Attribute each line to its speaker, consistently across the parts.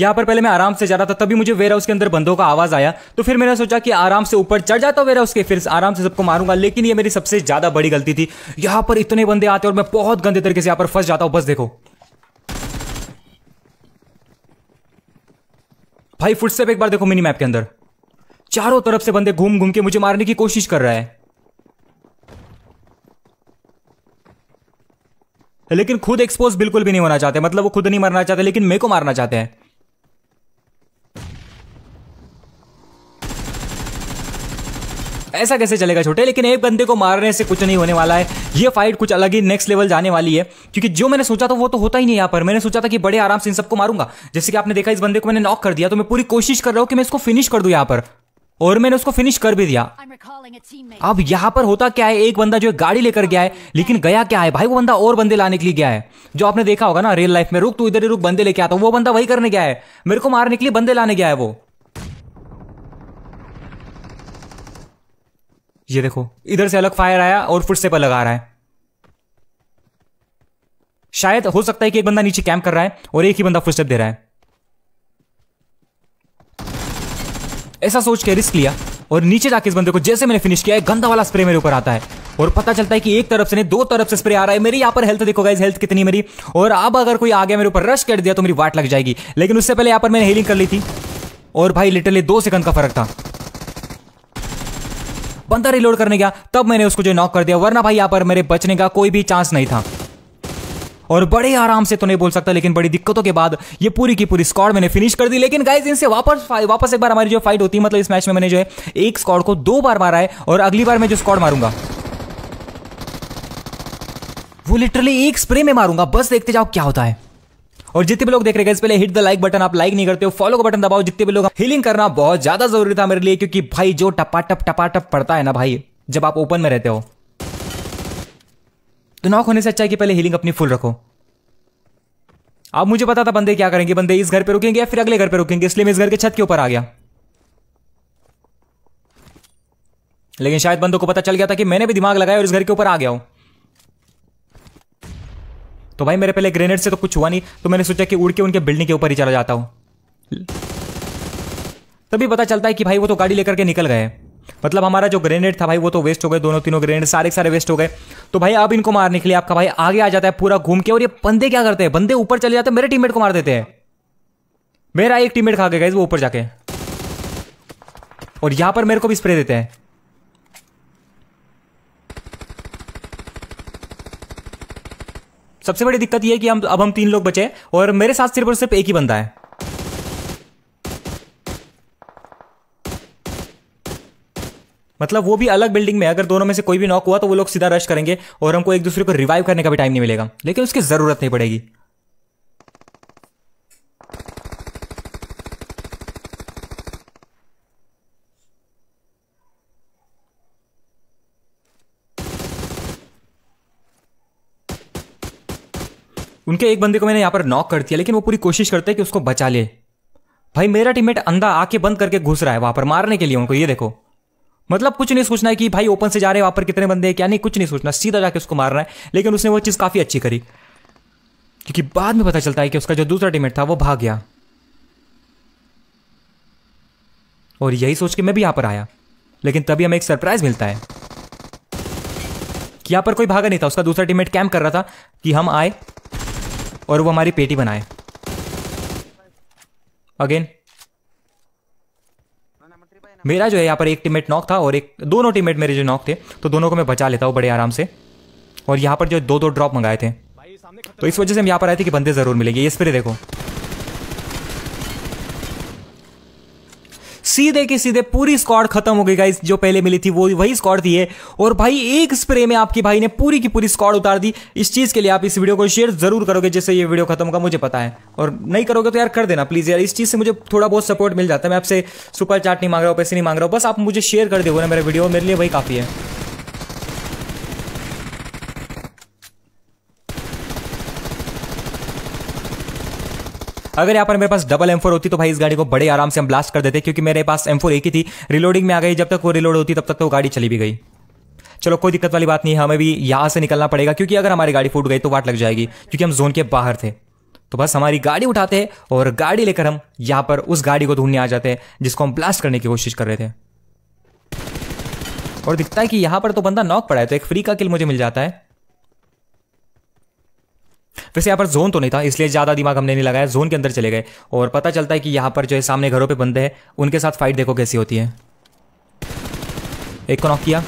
Speaker 1: यहाँ पर पहले मैं आराम से जा रहा था तभी मुझे वेयर हाउस के अंदर बंदों का आवाज आया तो फिर मैंने सोचा कि आराम से ऊपर चढ़ जाता वेयर हाउस के फिर आराम से सबको मारूंगा लेकिन ये मेरी सबसे ज्यादा बड़ी गलती थी यहाँ पर इतने बंदे आते और मैं बहुत गंदे तरीके से यहाँ पर फंस जाता हूँ बस देखो भाई फुटस्टेप एक बार देखो मिनी मैप के अंदर चारों तरफ से बंदे घूम घूम के मुझे मारने की कोशिश कर रहा है लेकिन खुद एक्सपोज बिल्कुल भी नहीं होना चाहते मतलब वो खुद नहीं मरना चाहते लेकिन मेरे को मारना चाहते हैं ऐसा कैसे चलेगा छोटे लेकिन एक बंदे को मारने से कुछ नहीं होने वाला है ये फाइट कुछ अलग ही नेक्स्ट लेवल जाने वाली है क्योंकि जो मैंने सोचा था वो तो होता ही नहीं यहाँ पर मैंने सोचा था कि बड़े आराम से इन सबको मारूंगा जैसे कि आपने देखा इस बंदे को मैंने नॉक कर दिया तो मैं पूरी कोशिश कर रहा हूँ कि मैं इसको फिनिश कर दू यहाँ पर और मैंने उसको फिनिश कर भी दिया अब यहाँ पर होता क्या है एक बंदा जो गाड़ी लेकर गया है लेकिन गया क्या है भाई वो बंदा और बंदे लाने के लिए गया है जो आपने देखा होगा ना रियल लाइफ में रुक तू इधर ही रुक बंदे लेके आता वो बंदा वही करने गया है मेरे को मारने के लिए बंदे लाने गया है वो ये देखो इधर से अलग फायर आया और फुटस्टेप अलग आ रहा है शायद हो सकता है कि एक बंदा नीचे कैंप कर रहा है और एक ही बंदा फुटस्टेप दे रहा है ऐसा सोच के रिस्क लिया और नीचे जाके इस बंदे को जैसे मैंने फिनिश किया है गंदा वाला स्प्रे मेरे ऊपर आता है और पता चलता है कि एक तरफ से नहीं दो तरफ से स्प्रे आ रहा है मेरी यहाँ पर हेल्थ देखो गाइज हेल्थ कितनी मेरी और अब अगर कोई आ गया मेरे ऊपर रश कर दिया तो मेरी वाट लग जाएगी लेकिन उससे पहले यहाँ पर मैंने हेलिंग कर ली थी और भाई लिटरली दो सेकंड का फर्क था बंदा रिलोड करने गया तब मैंने उसको जो नॉक कर दिया वरना भाई यहाँ पर मेरे बचने का कोई भी चांस नहीं था और बड़े आराम से तो नहीं बोल सकता लेकिन बड़ी दिक्कतों के बाद ये पूरी की पूरी स्कॉड मैंने फिनिश कर दी लेकिन गाइज इनसे वापस वापस एक बार हमारी जो फाइट होती है मतलब इस मैच में मैंने जो है एक स्कॉड को दो बार मारा है और अगली बार मैं जो स्कॉड मारूंगा वो लिटरली एक स्प्रे में मारूंगा बस देखते जाओ क्या होता है और जितने भी लोग देख रहे हैं पहले हिट द लाइक बटन आप लाइक नहीं करते हो फॉलो का बटन दबाओ जितने भी लोग हीलिंग करना बहुत ज्यादा जरूरी था मेरे लिए क्योंकि भाई जो टपाटप टपाटप पड़ता है ना भाई जब आप ओपन में रहते हो तो नॉक होने से अच्छा है कि पहले हीलिंग अपनी फुल रखो आप मुझे पता था बंदे क्या करेंगे बंदे इस घर पे रुकेंगे या फिर अगले घर पे रुकेंगे इसलिए मैं इस घर के छत के ऊपर आ गया लेकिन शायद बंदों को पता चल गया था कि मैंने भी दिमाग लगाया और इस घर के ऊपर आ गया हूं तो भाई मेरे पहले ग्रेनेड से तो कुछ हुआ नहीं तो मैंने सोचा कि उड़ के उनके बिल्डिंग के ऊपर ही चला जाता हूँ तभी पता चलता है कि भाई वो तो गाड़ी लेकर के निकल गए मतलब हमारा जो ग्रेनेड था भाई वो तो वेस्ट हो गए दोनों तीनों ग्रेनेड सारे सारे वेस्ट हो गए तो भाई अब इनको मारने के लिए आपका भाई आगे आ जाता है पूरा घूम के और ये बंदे क्या करते हैं बंदे ऊपर चले जाते हैं मेरे टीममेट को मार देते हैं मेरा एक टीममेट खा के गए वो ऊपर जाके और यहां पर मेरे को भी स्प्रे देते हैं सबसे बड़ी दिक्कत यह है कि हम अब हम तीन लोग बचे और मेरे साथ सिर्फ और सिर्फ एक ही बंदा है मतलब वो भी अलग बिल्डिंग में अगर दोनों में से कोई भी नॉक हुआ तो वो लोग सीधा रश करेंगे और हमको एक दूसरे को रिवाइव करने का भी टाइम नहीं मिलेगा लेकिन उसकी ज़रूरत नहीं पड़ेगी उनके एक बंदे को मैंने यहाँ पर नॉक कर दिया लेकिन वो पूरी कोशिश करते हैं कि उसको बचा ले भाई मेरा टीममेट अंधा आके बंद करके घुस रहा है वहां पर मारने के लिए उनको ये देखो मतलब कुछ नहीं सोचना है कि भाई ओपन से जा रहे हैं वहां पर कितने बंदे हैं क्या नहीं कुछ नहीं सोचना सीधा जाके उसको मारना है लेकिन उसने वो चीज़ काफ़ी अच्छी करी क्योंकि बाद में पता चलता है कि उसका जो दूसरा टीमेट था वो भाग गया और यही सोच के मैं भी यहाँ पर आया लेकिन तभी हमें एक सरप्राइज मिलता है कि यहाँ पर कोई भागा नहीं था उसका दूसरा टीममेट कैम्प कर रहा था कि हम आए और वो हमारी पेटी बनाए अगेन मेरा जो है यहाँ पर एक टीममेट नॉक था और एक दोनों टीममेट मेरे जो नॉक थे तो दोनों को मैं बचा लेता हूँ बड़े आराम से और यहाँ पर जो दो दो ड्रॉप मंगाए थे तो इस वजह से हम यहाँ पर आए थे कि बंदे जरूर मिलेंगे ये स्प्रे देखो सीधे के सीधे पूरी स्क्वाड खत्म हो गई गाइस जो पहले मिली थी वो वही स्क्वाड थी है और भाई एक स्प्रे में आपके भाई ने पूरी की पूरी स्क्वाड उतार दी इस चीज के लिए आप इस वीडियो को शेयर जरूर करोगे जैसे ये वीडियो खत्म होगा मुझे पता है और नहीं करोगे तो यार कर देना प्लीज यार इस चीज से मुझे थोड़ा बहुत सपोर्ट मिल जाता है मैं आपसे सुपर चार्ट नहीं मांग रहा हूँ पैसे नहीं मांग रहा हूँ बस आप मुझे शेयर कर दोगे ना मेरा वीडियो मेरे लिए वही काफी है अगर यहाँ पर मेरे पास डबल एम होती तो भाई इस गाड़ी को बड़े आराम से हम ब्लास्ट कर देते क्योंकि मेरे पास एम एक ही थी रिलोडिंग में आ गई जब तक वो रिलोड होती तब तक तो गाड़ी चली भी गई चलो कोई दिक्कत वाली बात नहीं है हमें भी यहाँ से निकलना पड़ेगा क्योंकि अगर हमारी गाड़ी फूट गई तो वाट लग जाएगी क्योंकि हम जोन के बाहर थे तो बस हमारी गाड़ी उठाते हैं और गाड़ी लेकर हम यहाँ पर उस गाड़ी को ढूंढने आ जाते हैं जिसको हम ब्लास्ट करने की कोशिश कर रहे थे और दिखता है कि यहाँ पर तो बंदा नॉक पड़ा है तो एक फ्री का किल मुझे मिल जाता है वैसे यहाँ पर जोन तो नहीं था इसलिए ज़्यादा दिमाग हमने नहीं लगाया जोन के अंदर चले गए और पता चलता है कि यहाँ पर जो है सामने घरों पर बंदे हैं उनके साथ फाइट देखो कैसी होती है एक को नॉक किया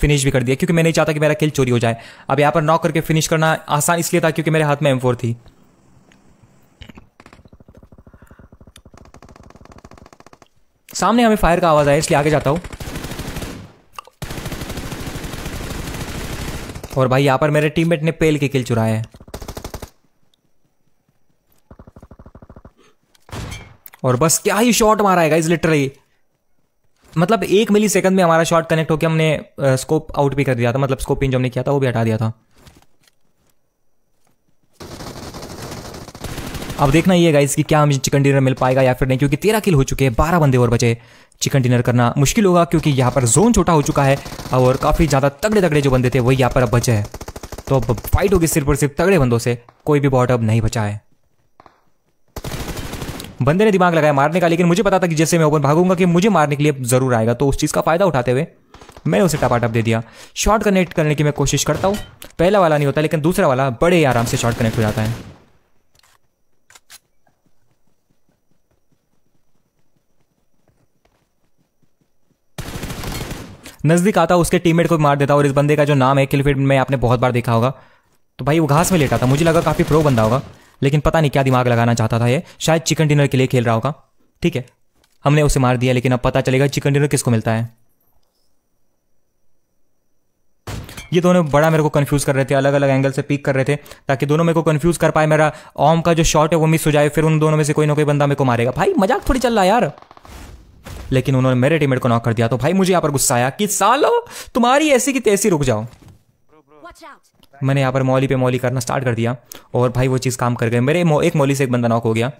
Speaker 1: फिनिश भी कर दिया क्योंकि मैं नहीं चाहता कि मेरा किल चोरी हो जाए अब यहाँ पर नॉक करके फिनिश करना आसान इसलिए था क्योंकि मेरे हाथ में एम थी सामने हमें फायर का आवाज़ आया इसलिए आगे जाता हूं और भाई यहां पर मेरे टीममेट ने पेल के किल चुराया है और बस क्या ही शॉट मारा है गाइज लिटरली मतलब एक मिली सेकंड में हमारा शॉट कनेक्ट होकर हमने स्कोप आउट भी कर दिया था मतलब स्कोप इन जो हमने किया था वो भी हटा दिया था अब देखना ये गाइस कि क्या हमें चिकन डिनर मिल पाएगा या फिर नहीं क्योंकि तेरह किल हो चुके हैं बारह बंदे और बचे चिकन डिनर करना मुश्किल होगा क्योंकि यहाँ पर जोन छोटा हो चुका है और काफ़ी ज़्यादा तगड़े तगड़े जो बंदे थे वही यहाँ पर अब बचे हैं तो अब फाइट होगी सिर्फ और सिर्फ तगड़े बंदों से कोई भी बॉट अब नहीं बचा है बंदे ने दिमाग लगाया मारने का लेकिन मुझे पता था कि जैसे मैं ओपन भागूंगा कि मुझे मारने के लिए जरूर आएगा तो उस चीज़ का फायदा उठाते हुए मैंने उसे टपाटप दे दिया शॉर्ट कनेक्ट करने की मैं कोशिश करता हूँ पहला वाला नहीं होता लेकिन दूसरा वाला बड़े आराम से शॉर्ट कनेक्ट हो जाता है नज़दीक आता उसके टीममेट को मार देता और इस बंदे का जो नाम है किलफील्ड में आपने बहुत बार देखा होगा तो भाई वो घास में लेटा था मुझे लगा काफ़ी प्रो बंदा होगा लेकिन पता नहीं क्या दिमाग लगाना चाहता था ये शायद चिकन डिनर के लिए खेल रहा होगा ठीक है हमने उसे मार दिया लेकिन अब पता चलेगा चिकन डिनर किसको मिलता है ये दोनों बड़ा मेरे को कंफ्यूज कर रहे थे अलग अलग एंगल से पिक कर रहे थे ताकि दोनों मेरे को कंफ्यूज कर पाए मेरा ओम का जो शॉट है वो मिस हो जाए फिर उन दोनों में से कोई ना कोई बंदा मेरे को मारेगा भाई मजाक थोड़ी चल रहा यार लेकिन उन्होंने मेरे टीममेट को नॉक कर दिया तो भाई मुझे यहाँ पर गुस्सा आया कि सालो तुम्हारी ऐसी की तैसी रुक जाओ मैंने यहाँ पर मौली पे मौली करना स्टार्ट कर दिया और भाई वो चीज़ काम कर गए मेरे एक मौली से एक बंदा नॉक हो गया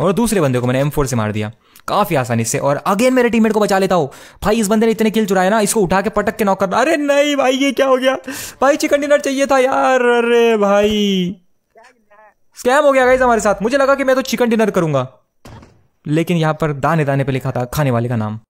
Speaker 1: और दूसरे बंदे को मैंने एम से मार दिया काफ़ी आसानी से और अगेन मेरे टीममेट को बचा लेता हो भाई इस बंदे ने इतने किल चुराए ना इसको उठा के पटक के नॉक कर अरे नहीं भाई ये क्या हो गया भाई चिकन डिनर चाहिए था यार अरे भाई स्कैम हो गया गाइज हमारे साथ मुझे लगा कि मैं तो चिकन डिनर करूंगा लेकिन यहाँ पर दाने दाने पे लिखा था खाने वाले का नाम